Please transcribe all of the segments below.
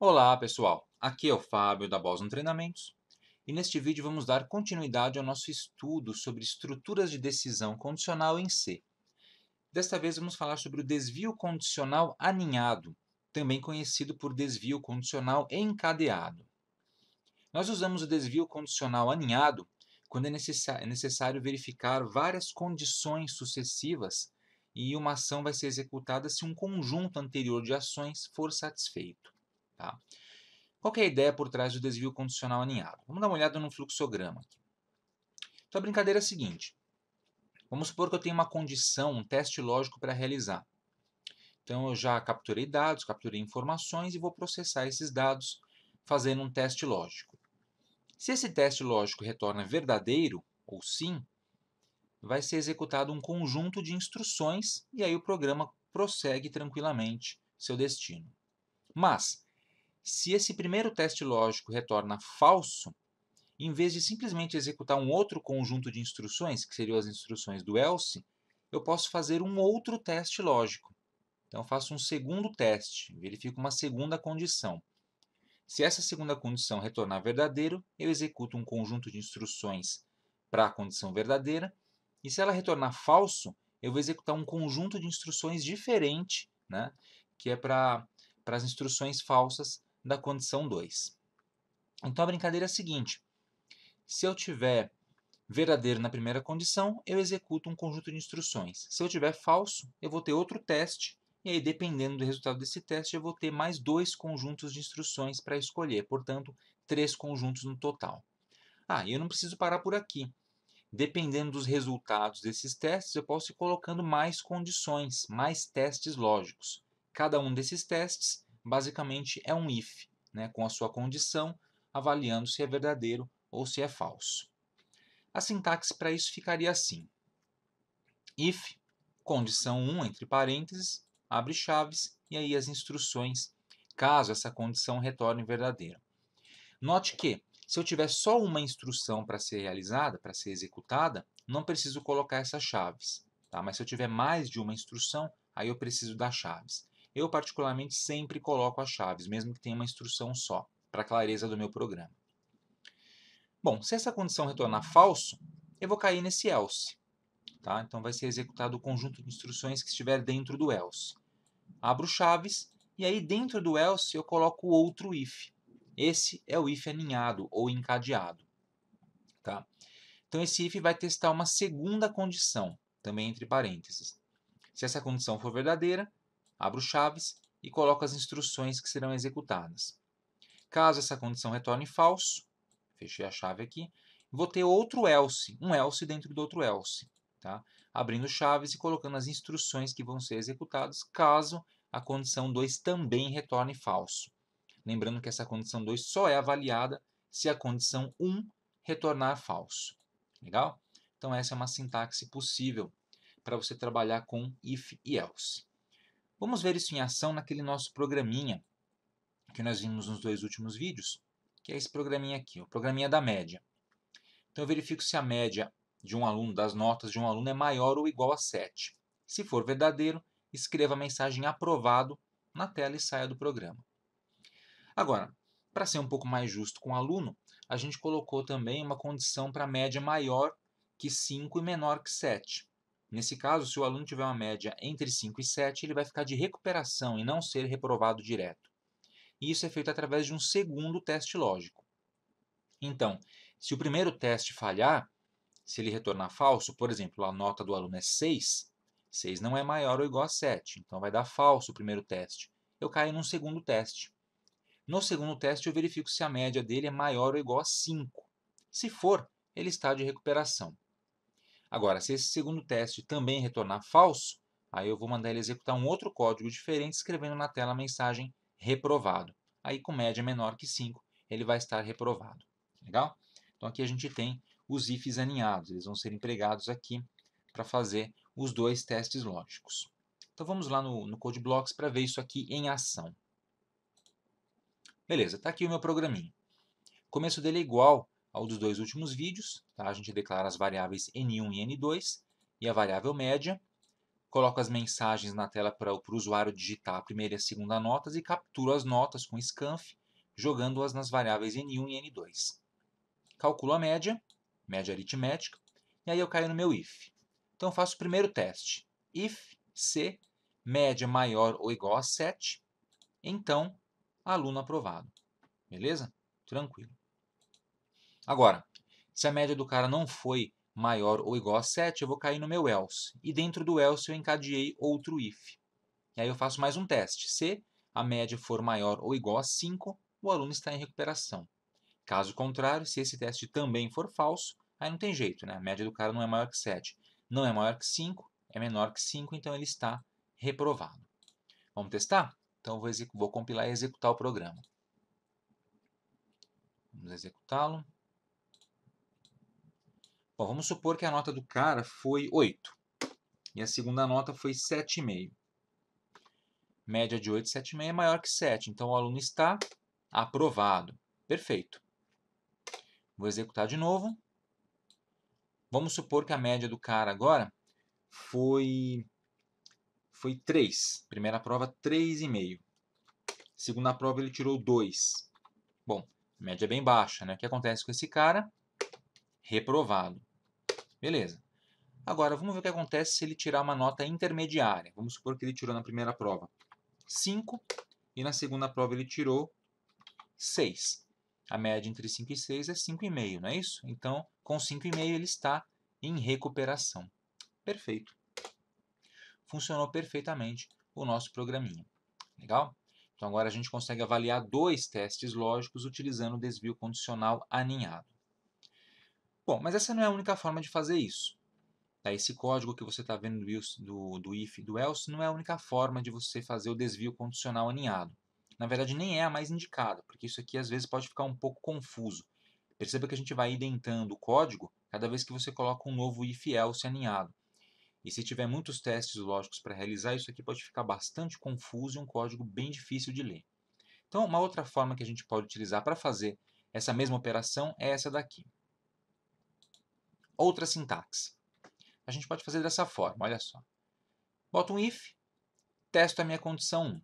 Olá pessoal, aqui é o Fábio da Boston Treinamentos e neste vídeo vamos dar continuidade ao nosso estudo sobre estruturas de decisão condicional em C. Desta vez vamos falar sobre o desvio condicional aninhado, também conhecido por desvio condicional encadeado. Nós usamos o desvio condicional aninhado quando é, é necessário verificar várias condições sucessivas e uma ação vai ser executada se um conjunto anterior de ações for satisfeito. Tá? Qual é a ideia por trás do desvio condicional aninhado? Vamos dar uma olhada no fluxograma. Aqui. Então a brincadeira é a seguinte. Vamos supor que eu tenho uma condição, um teste lógico para realizar. Então eu já capturei dados, capturei informações e vou processar esses dados fazendo um teste lógico. Se esse teste lógico retorna verdadeiro, ou sim, vai ser executado um conjunto de instruções e aí o programa prossegue tranquilamente seu destino. Mas, se esse primeiro teste lógico retorna falso, em vez de simplesmente executar um outro conjunto de instruções, que seriam as instruções do else, eu posso fazer um outro teste lógico. Então, faço um segundo teste, verifico uma segunda condição. Se essa segunda condição retornar verdadeiro, eu executo um conjunto de instruções para a condição verdadeira, e se ela retornar falso, eu vou executar um conjunto de instruções diferente, né, que é para as instruções falsas da condição 2. Então a brincadeira é a seguinte: se eu tiver verdadeiro na primeira condição, eu executo um conjunto de instruções. Se eu tiver falso, eu vou ter outro teste, e aí dependendo do resultado desse teste, eu vou ter mais dois conjuntos de instruções para escolher, portanto, três conjuntos no total. Ah, e eu não preciso parar por aqui. Dependendo dos resultados desses testes, eu posso ir colocando mais condições, mais testes lógicos. Cada um desses testes basicamente é um if, né, com a sua condição, avaliando se é verdadeiro ou se é falso. A sintaxe para isso ficaria assim. If, condição 1, entre parênteses, abre chaves, e aí as instruções, caso essa condição retorne verdadeira. Note que, se eu tiver só uma instrução para ser realizada, para ser executada, não preciso colocar essas chaves. Tá? Mas se eu tiver mais de uma instrução, aí eu preciso das chaves. Eu, particularmente, sempre coloco as chaves, mesmo que tenha uma instrução só, para clareza do meu programa. Bom, se essa condição retornar falso, eu vou cair nesse else. Tá? Então vai ser executado o conjunto de instruções que estiver dentro do else. Abro chaves e aí dentro do else eu coloco outro if. Esse é o if aninhado ou encadeado. Tá? Então esse if vai testar uma segunda condição, também entre parênteses. Se essa condição for verdadeira, abro chaves e coloco as instruções que serão executadas. Caso essa condição retorne falso, fechei a chave aqui, vou ter outro else, um else dentro do outro else, tá? abrindo chaves e colocando as instruções que vão ser executadas caso a condição 2 também retorne falso. Lembrando que essa condição 2 só é avaliada se a condição 1 um retornar falso. Legal? Então essa é uma sintaxe possível para você trabalhar com if e else. Vamos ver isso em ação naquele nosso programinha que nós vimos nos dois últimos vídeos, que é esse programinha aqui, o programinha da média. Então eu verifico se a média de um aluno, das notas de um aluno é maior ou igual a 7. Se for verdadeiro, escreva a mensagem aprovado na tela e saia do programa. Agora, para ser um pouco mais justo com o aluno, a gente colocou também uma condição para média maior que 5 e menor que 7. Nesse caso, se o aluno tiver uma média entre 5 e 7, ele vai ficar de recuperação e não ser reprovado direto. E isso é feito através de um segundo teste lógico. Então, se o primeiro teste falhar, se ele retornar falso, por exemplo, a nota do aluno é 6, 6 não é maior ou igual a 7, então vai dar falso o primeiro teste. Eu caio num segundo teste. No segundo teste, eu verifico se a média dele é maior ou igual a 5. Se for, ele está de recuperação. Agora, se esse segundo teste também retornar falso, aí eu vou mandar ele executar um outro código diferente, escrevendo na tela a mensagem reprovado. Aí, com média menor que 5, ele vai estar reprovado. Legal? Então, aqui a gente tem os ifs aninhados. Eles vão ser empregados aqui para fazer os dois testes lógicos. Então, vamos lá no, no Code Blocks para ver isso aqui em ação. Beleza, está aqui o meu programinha. O começo dele é igual ao dos dois últimos vídeos. Tá? A gente declara as variáveis N1 e N2 e a variável média. Coloco as mensagens na tela para o usuário digitar a primeira e a segunda notas e capturo as notas com scanf, jogando-as nas variáveis N1 e N2. Calculo a média, média aritmética, e aí eu caio no meu if. Então faço o primeiro teste. If C média maior ou igual a 7, então aluno aprovado. Beleza? Tranquilo. Agora, se a média do cara não foi maior ou igual a 7, eu vou cair no meu else. E dentro do else eu encadeei outro if. E aí eu faço mais um teste. Se a média for maior ou igual a 5, o aluno está em recuperação. Caso contrário, se esse teste também for falso, aí não tem jeito, né? A média do cara não é maior que 7. Não é maior que 5, é menor que 5, então ele está reprovado. Vamos testar? Então vou, vou compilar e executar o programa. Vamos executá-lo. Bom, vamos supor que a nota do cara foi 8 e a segunda nota foi 7,5. Média de 8, 7,5 é maior que 7, então o aluno está aprovado. Perfeito. Vou executar de novo. Vamos supor que a média do cara agora foi foi 3. Primeira prova, 3,5. Segunda prova, ele tirou 2. Bom, média é bem baixa, né? O que acontece com esse cara? Reprovado. Beleza. Agora, vamos ver o que acontece se ele tirar uma nota intermediária. Vamos supor que ele tirou na primeira prova 5 e na segunda prova ele tirou 6. A média entre 5 e 6 é 5,5, não é isso? Então, com 5,5 ele está em recuperação. Perfeito. Funcionou perfeitamente o nosso programinha. Legal? Então agora a gente consegue avaliar dois testes lógicos utilizando o desvio condicional aninhado. Bom, mas essa não é a única forma de fazer isso. Tá? Esse código que você está vendo do, do if do else não é a única forma de você fazer o desvio condicional aninhado. Na verdade, nem é a mais indicada, porque isso aqui às vezes pode ficar um pouco confuso. Perceba que a gente vai indentando o código cada vez que você coloca um novo if else aninhado. E se tiver muitos testes lógicos para realizar, isso aqui pode ficar bastante confuso e um código bem difícil de ler. Então, uma outra forma que a gente pode utilizar para fazer essa mesma operação é essa daqui outra sintaxe. A gente pode fazer dessa forma, olha só. Boto um if, testo a minha condição 1.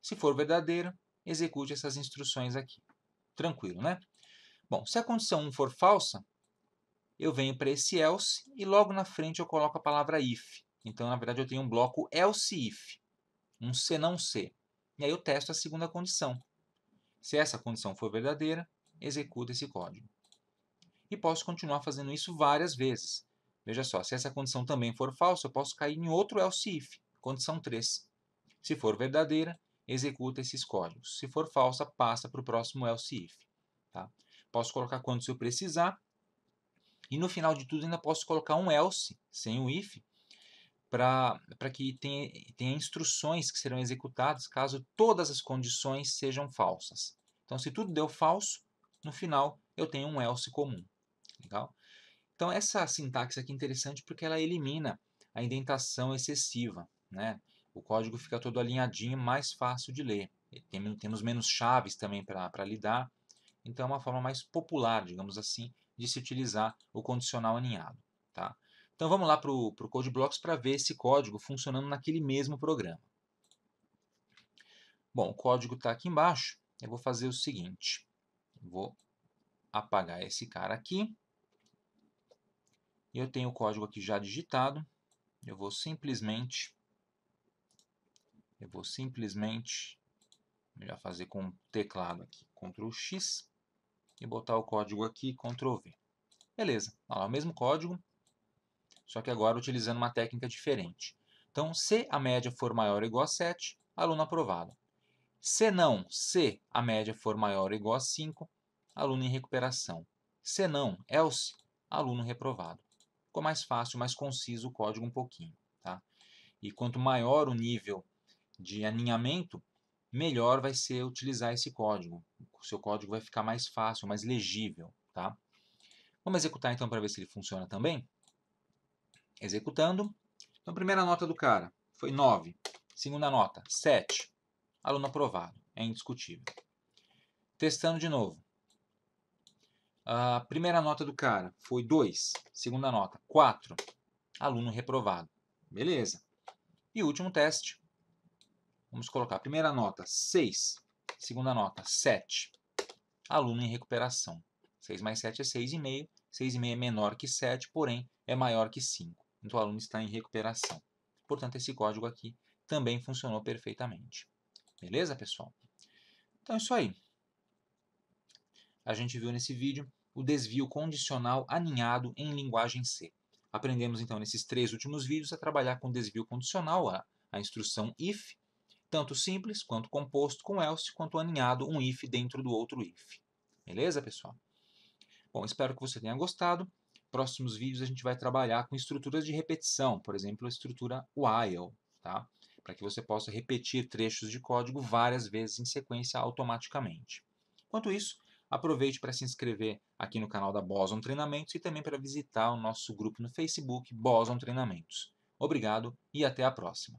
Se for verdadeira, execute essas instruções aqui. Tranquilo, né? Bom, se a condição 1 for falsa, eu venho para esse else e logo na frente eu coloco a palavra if. Então, na verdade, eu tenho um bloco else if, um se não se. E aí eu testo a segunda condição. Se essa condição for verdadeira, executa esse código e posso continuar fazendo isso várias vezes. Veja só, se essa condição também for falsa, eu posso cair em outro else if, condição 3. Se for verdadeira, executa esses códigos. Se for falsa, passa para o próximo else if. Tá? Posso colocar quando eu precisar. E no final de tudo ainda posso colocar um else, sem o if, para que tenha, tenha instruções que serão executadas caso todas as condições sejam falsas. Então, se tudo deu falso, no final eu tenho um else comum. Legal? Então, essa sintaxe aqui é interessante porque ela elimina a indentação excessiva. Né? O código fica todo alinhadinho, mais fácil de ler. temos menos chaves também para lidar, então é uma forma mais popular, digamos assim, de se utilizar o condicional alinhado. Tá? Então vamos lá para o Code Blocks para ver esse código funcionando naquele mesmo programa. Bom, o código está aqui embaixo, eu vou fazer o seguinte, vou apagar esse cara aqui, eu tenho o código aqui já digitado. Eu vou simplesmente eu vou simplesmente já fazer com o teclado aqui, Ctrl X e botar o código aqui, Ctrl V. Beleza, olha tá lá, o mesmo código, só que agora utilizando uma técnica diferente. Então, se a média for maior ou igual a 7, aluno aprovado. Se não, se a média for maior ou igual a 5, aluno em recuperação. Se não, else, aluno reprovado ficou mais fácil, mais conciso o código um pouquinho. Tá? E quanto maior o nível de alinhamento, melhor vai ser utilizar esse código. O seu código vai ficar mais fácil, mais legível. Tá? Vamos executar então para ver se ele funciona também? Executando. Então, primeira nota do cara foi 9. Segunda nota, 7. Aluno aprovado. É indiscutível. Testando de novo. A primeira nota do cara foi 2, segunda nota 4, aluno reprovado. Beleza. E último teste, vamos colocar primeira nota 6, segunda nota 7, aluno em recuperação. 6 mais 7 é 6,5, 6,5 é menor que 7, porém é maior que 5. Então o aluno está em recuperação. Portanto, esse código aqui também funcionou perfeitamente. Beleza, pessoal? Então é isso aí. A gente viu nesse vídeo o desvio condicional aninhado em linguagem C. Aprendemos então nesses três últimos vídeos a trabalhar com desvio condicional, a, a instrução if, tanto simples quanto composto com else, quanto aninhado um if dentro do outro if. Beleza, pessoal? Bom, espero que você tenha gostado. Próximos vídeos a gente vai trabalhar com estruturas de repetição, por exemplo, a estrutura while, tá? Para que você possa repetir trechos de código várias vezes em sequência automaticamente. Enquanto isso, Aproveite para se inscrever aqui no canal da Boson Treinamentos e também para visitar o nosso grupo no Facebook Boson Treinamentos. Obrigado e até a próxima.